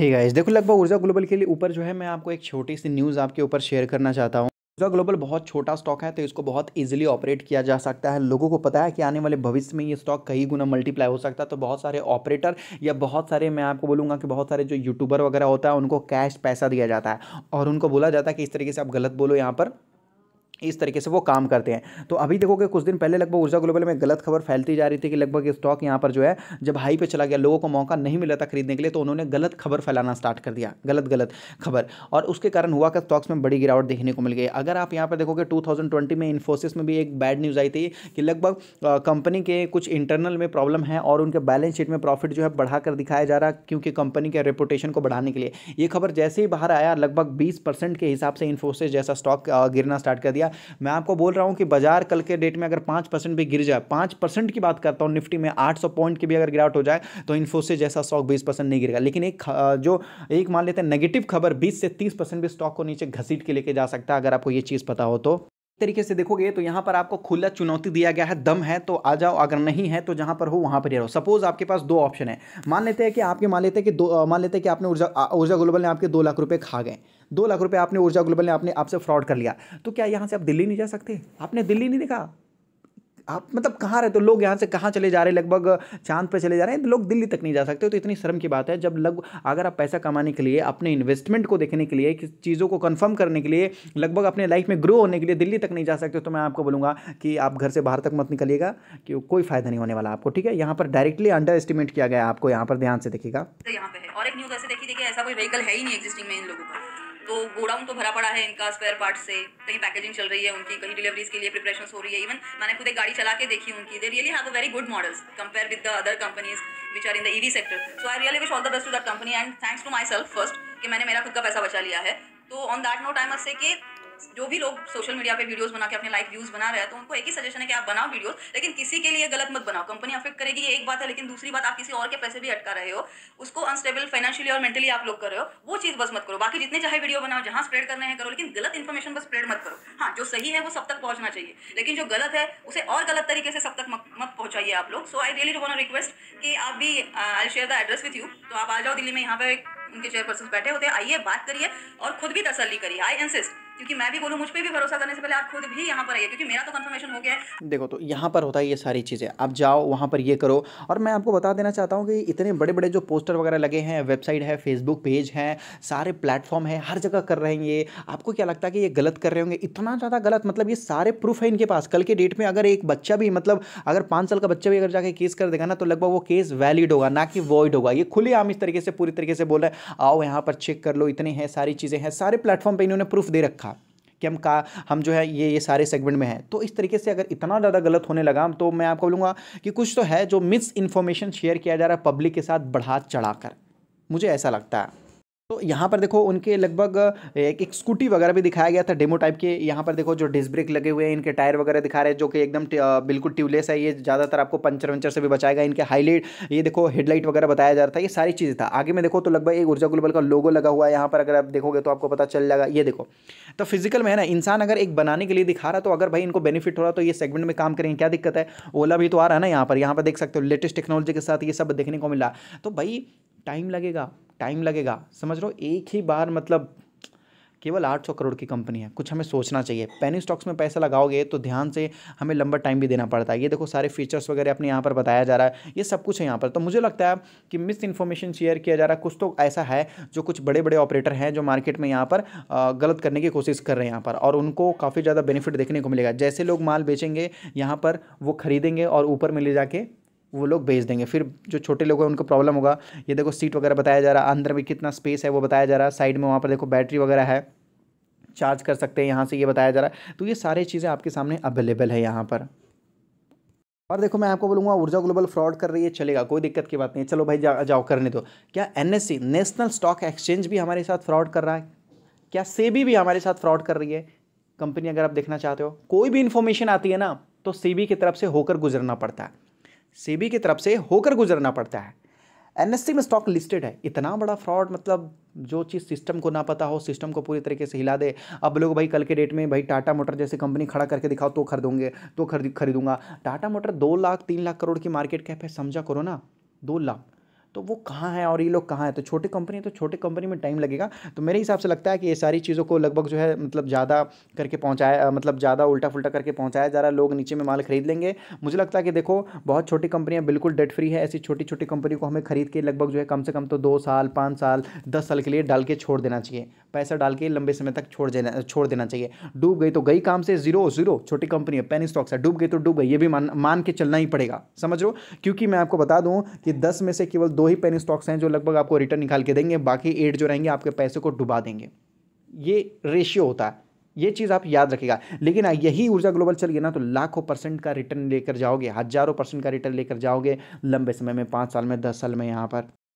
है इस देखो लगभग ऊर्जा ग्लोबल के लिए ऊपर जो है मैं आपको एक छोटी सी न्यूज़ आपके ऊपर शेयर करना चाहता हूँ ऊर्जा ग्लोबल बहुत छोटा स्टॉक है तो इसको बहुत इजीली ऑपरेट किया जा सकता है लोगों को पता है कि आने वाले भविष्य में ये स्टॉक कई गुना मल्टीप्लाई हो सकता है तो बहुत सारे ऑपरेटर या बहुत सारे मैं आपको बोलूँगा कि बहुत सारे जो यूट्यूबर वगैरह होता है उनको कैश पैसा दिया जाता है और उनको बोला जाता है कि इस तरीके से आप गलत बोलो यहाँ पर इस तरीके से वो काम करते हैं तो अभी देखोगे कुछ दिन पहले लगभग ऊर्जा ग्लोबल में गलत खबर फैलती जा रही थी कि लगभग स्टॉक यहाँ पर जो है जब हाई पे चला गया लोगों को मौका नहीं मिला था खरीदने के लिए तो उन्होंने गलत खबर फैलाना स्टार्ट कर दिया गलत गलत खबर और उसके कारण हुआ कि स्टॉक्स में बड़ी गिरावट देखने को मिल गई अगर आप यहाँ पर देखोगे टू में इन्फोसिस में भी एक बैड न्यूज़ आई थी कि लगभग कंपनी के कुछ इंटरनल में प्रॉब्लम है और उनके बैलेंस शीट में प्रॉफिट जो है बढ़ाकर दिखाया जा रहा क्योंकि कंपनी के रेपुटेशन को बढ़ाने के लिए ये खबर जैसे ही बाहर आया लगभग बीस के हिसाब से इन्फोसिस जैसा स्टॉक गिरना स्टार्ट कर दिया गया मैं आपको बोल रहा हूँ कि बाजार कल के डेट में अगर पाँच परसेंट भी गिर जाए पाँच परसेंट की बात करता हूँ निफ्टी में आठ पॉइंट की भी अगर गिरावट हो जाए तो इन्फोसिस जैसा स्टॉक बीस नहीं गिरेगा लेकिन एक जो एक मान लेते हैं नेगेटिव खबर बीस से तीस परसेंट भी स्टॉक को नीचे घसीट के लेके जा सकता है अगर आपको ये चीज़ पता हो तो तरीके से देखोगे तो यहाँ पर आपको खुला चुनौती दिया गया है दम है तो आ जाओ अगर नहीं है तो जहाँ पर हो वहाँ पर रहो सपोज आपके पास दो ऑप्शन है मान लेते हैं कि आपके मान लेते हैं कि दो मान लेते हैं कि आपने ऊर्जा ऊर्जा ग्लोबल ने आपके दो लाख रुपए खा गए दो लाख रुपए आपने ऊर्जा ग्लोबल ने आपने आपसे फ्रॉड कर लिया तो क्या यहाँ से आप दिल्ली नहीं जा सकते आपने दिल्ली नहीं देखा आप मतलब कहाँ रहते हो लोग यहाँ से कहाँ चले जा रहे हैं लगभग चांद पर चले जा रहे हैं तो लोग दिल्ली तक नहीं जा सकते तो इतनी शर्म की बात है जब लग अगर आप पैसा कमाने के लिए अपने इन्वेस्टमेंट को देखने के लिए किस चीज़ों को कन्फर्म करने के लिए लगभग अपने लाइफ में ग्रो होने के लिए दिल्ली तक नहीं जा सकते तो मैं आपको बोलूँगा कि आप घर से बाहर तक मत निकलिएगा कि कोई फायदा नहीं होने वाला आपको ठीक है यहाँ पर डायरेक्टली अंडर एस्टिमेट किया गया आपको यहाँ पर ध्यान से देखिएगा यहाँ है और एक न्यू ऐसे देखिए देखिए ऐसा कोई व्हीकल है ही नहीं एग्जिस्टिंग में इन लोगों का तो गोडाउन तो भरा पड़ा है इनका स्पेयर पार्ट से कहीं पैकेजिंग चल रही है उनकी कहीं डिलीवरीज के लिए प्रिपरेशन हो रही है इवन मैंने खुद एक गाड़ी चला के देखी उनकी they really have a very good models compare with the other companies which are in the EV sector so I really wish all the best to that company and thanks to my self first कि मैंने मेरा खुद का पैसा बचा लिया है तो on that note I must say कि जो भी लोग सोशल मीडिया पे वीडियोस बना के अपने लाइक व्यूज बना रहे हैं तो उनको एक ही सजेशन है कि आप बनाओ वीडियोस लेकिन किसी के लिए गलत मत बनाओ कंपनी अफेक्ट करेगी ये एक बात है लेकिन दूसरी बात आप किसी और के पैसे भी अटका रहे हो उसको अनस्टेबल फाइनेंशियली और मेंटली आप लोग कर रहे हो वो चीज़ बस मत करो बाकी जितने चाहे वीडियो बनाओ जहाँ स्प्रेड करने है करो लेकिन गलत इन्फॉर्मेशन बस स्प्रेड मत करो हाँ जो सही है वो सब तक पहुंचना चाहिए लेकिन जो गलत है उसे और गलत तरीके से सब तक मत पहुंचाइए आप लोग सो आई रियली वो रिक्वेस्ट कि आप भी I share the address with you तो आप आ जाओ दिल्ली में यहाँ पे उनके चेयरपर्सन बैठे होते हैं आइए बात करिए और खुद भी तसली करिए आई इंसिस्ट क्योंकि मैं भी बोलूँ मुझ पर भी भरोसा करने से पहले आप खुद भी यहाँ पर आइए क्योंकि मेरा तो कन्फर्मेशन हो गया है देखो तो यहाँ पर होता है ये सारी चीज़ें आप जाओ वहाँ पर ये करो और मैं आपको बता देना चाहता हूँ कि इतने बड़े बड़े जो पोस्टर वगैरह लगे हैं वेबसाइट है फेसबुक पेज है सारे प्लेटफॉर्म है हर जगह कर रहे हैं ये आपको क्या लगता है कि ये गलत कर रहे होंगे इतना ज़्यादा गलत मतलब ये सारे प्रूफ है इनके पास कल के डेट में अगर एक बच्चा भी मतलब अगर पाँच साल का बच्चा भी अगर जाके केस कर देगा ना तो लगभग वो केस वैलिड होगा ना कि वॉइड होगा ये खुले आम इस तरीके से पूरी तरीके से बोल रहे हैं आओ यहाँ पर चेक कर लो इतने हैं सारी चीज़ें हैं सारे प्लेटफॉर्म पर इन्होंने प्रूफ दे रखा कि हम का हम जो है ये ये सारे सेगमेंट में हैं तो इस तरीके से अगर इतना ज़्यादा गलत होने लगा तो मैं आपको बोलूँगा कि कुछ तो है जो मिस इन्फॉर्मेशन शेयर किया जा रहा है पब्लिक के साथ बढ़ा चढ़ा मुझे ऐसा लगता है तो यहाँ पर देखो उनके लगभग एक, एक स्कूटी वगैरह भी दिखाया गया था डेमो टाइप के यहाँ पर देखो जो डिस्क ब्रेक लगे हुए हैं इनके टायर वगैरह दिखा रहे हैं जो कि एकदम बिल्कुल ट्यूबलेस है ये ज़्यादातर आपको पंचर वंचर से भी बचाएगा इनके हाईलाइट ये देखो हेडलाइट वगैरह बताया जा रहा था ये सारी चीज़ था आगे में देखो तो लगभग एक ऊर्जा ग्लोबल का लोगो लगा हुआ है यहाँ पर अगर आप देखोगे तो आपको पता चल जाएगा ये देखो तो फिजिकल में है ना इंसान अगर एक बनाने के लिए दिखा रहा तो अगर भाई इनको बेनिफिट हो रहा तो ये सेगमेंट में काम करेंगे क्या दिक्कत है ओला भी तो आ रहा है ना यहाँ पर यहाँ पर देख सकते हो लेटेस्ट टेक्नोलॉजी के साथ ये सब देखने को मिला तो भाई टाइम लगेगा टाइम लगेगा समझ लो एक ही बार मतलब केवल 800 करोड़ की कंपनी है कुछ हमें सोचना चाहिए पेनी स्टॉक्स में पैसा लगाओगे तो ध्यान से हमें लंबा टाइम भी देना पड़ता है ये देखो सारे फीचर्स वगैरह अपने यहाँ पर बताया जा रहा है ये सब कुछ है यहाँ पर तो मुझे लगता है कि मिस इन्फॉर्मेशन शेयर किया जा रहा है कुछ तो ऐसा है जो कुछ बड़े बड़े ऑपरेटर हैं जो मार्केट में यहाँ पर गलत करने की कोशिश कर रहे हैं यहाँ पर और उनको काफ़ी ज़्यादा बेनिफिट देखने को मिलेगा जैसे लोग माल बेचेंगे यहाँ पर वो खरीदेंगे और ऊपर में ले जाके वो लोग भेज देंगे फिर जो छोटे लोग हैं उनको प्रॉब्लम होगा ये देखो सीट वगैरह बताया जा रहा है अंदर में कितना स्पेस है वो बताया जा रहा है साइड में वहाँ पर देखो बैटरी वगैरह है चार्ज कर सकते हैं यहाँ से ये बताया जा रहा है तो ये सारी चीज़ें आपके सामने अवेलेबल है यहाँ पर और देखो मैं आपको बोलूँगा ऊर्जा ग्लोबल फ्रॉड कर रही है चलेगा कोई दिक्कत की बात नहीं चलो भाई जा, जाओ करने दो क्या एन नेशनल स्टॉक एक्सचेंज भी हमारे साथ फ्रॉड कर रहा है क्या सेबी भी हमारे साथ फ्रॉड कर रही है कंपनी अगर आप देखना चाहते हो कोई भी इन्फॉर्मेशन आती है ना तो सी की तरफ से होकर गुजरना पड़ता है सेबी की तरफ से होकर गुजरना पड़ता है एनएससी में स्टॉक लिस्टेड है इतना बड़ा फ्रॉड मतलब जो चीज़ सिस्टम को ना पता हो सिस्टम को पूरी तरीके से हिला दे अब लोग भाई कल के डेट में भाई टाटा मोटर जैसे कंपनी खड़ा करके दिखाओ तो खरीदूंगे तो खरीद खरीदूंगा टाटा मोटर दो लाख तीन लाख करोड़ की मार्केट कैप है समझा करो ना दो लाख तो वो कहाँ है और ये लोग कहाँ हैं तो छोटी कंपनी तो छोटी कंपनी में टाइम लगेगा तो मेरे हिसाब से लगता है कि ये सारी चीज़ों को लगभग जो है मतलब ज़्यादा करके पहुँचाया मतलब ज़्यादा उल्टा फुलटा करके पहुँचाया जा रहा है लोग नीचे में माल खरीद लेंगे मुझे लगता है कि देखो बहुत छोटी कंपनियाँ बिल्कुल डेट फ्री है ऐसी छोटी छोटी कंपनी को हमें खरीद के लगभग जो है कम से कम तो दो साल पाँच साल दस साल के लिए डाल के छोड़ देना चाहिए पैसा डाल के लंबे समय तक छोड़ देना छोड़ देना चाहिए डूब गई तो गई काम से जीरो जीरो छोटी कंपनी है पेनी स्टॉक्स है डूब गई तो डूब गई ये भी मान मान के चलना ही पड़ेगा समझ लो क्योंकि मैं आपको बता दूँ कि दस में से केवल दो ही पेन स्टॉक्स हैं जो लगभग आपको रिटर्न निकाल के देंगे बाकी एट जो रहेंगे आपके पैसे को डुबा देंगे ये रेशियो होता है ये चीज़ आप याद रखेगा लेकिन यही ऊर्जा ग्लोबल चल गया ना तो लाखों परसेंट का रिटर्न लेकर जाओगे हज़ारों परसेंट का रिटर्न लेकर जाओगे लंबे समय में पाँच साल में दस साल में यहाँ पर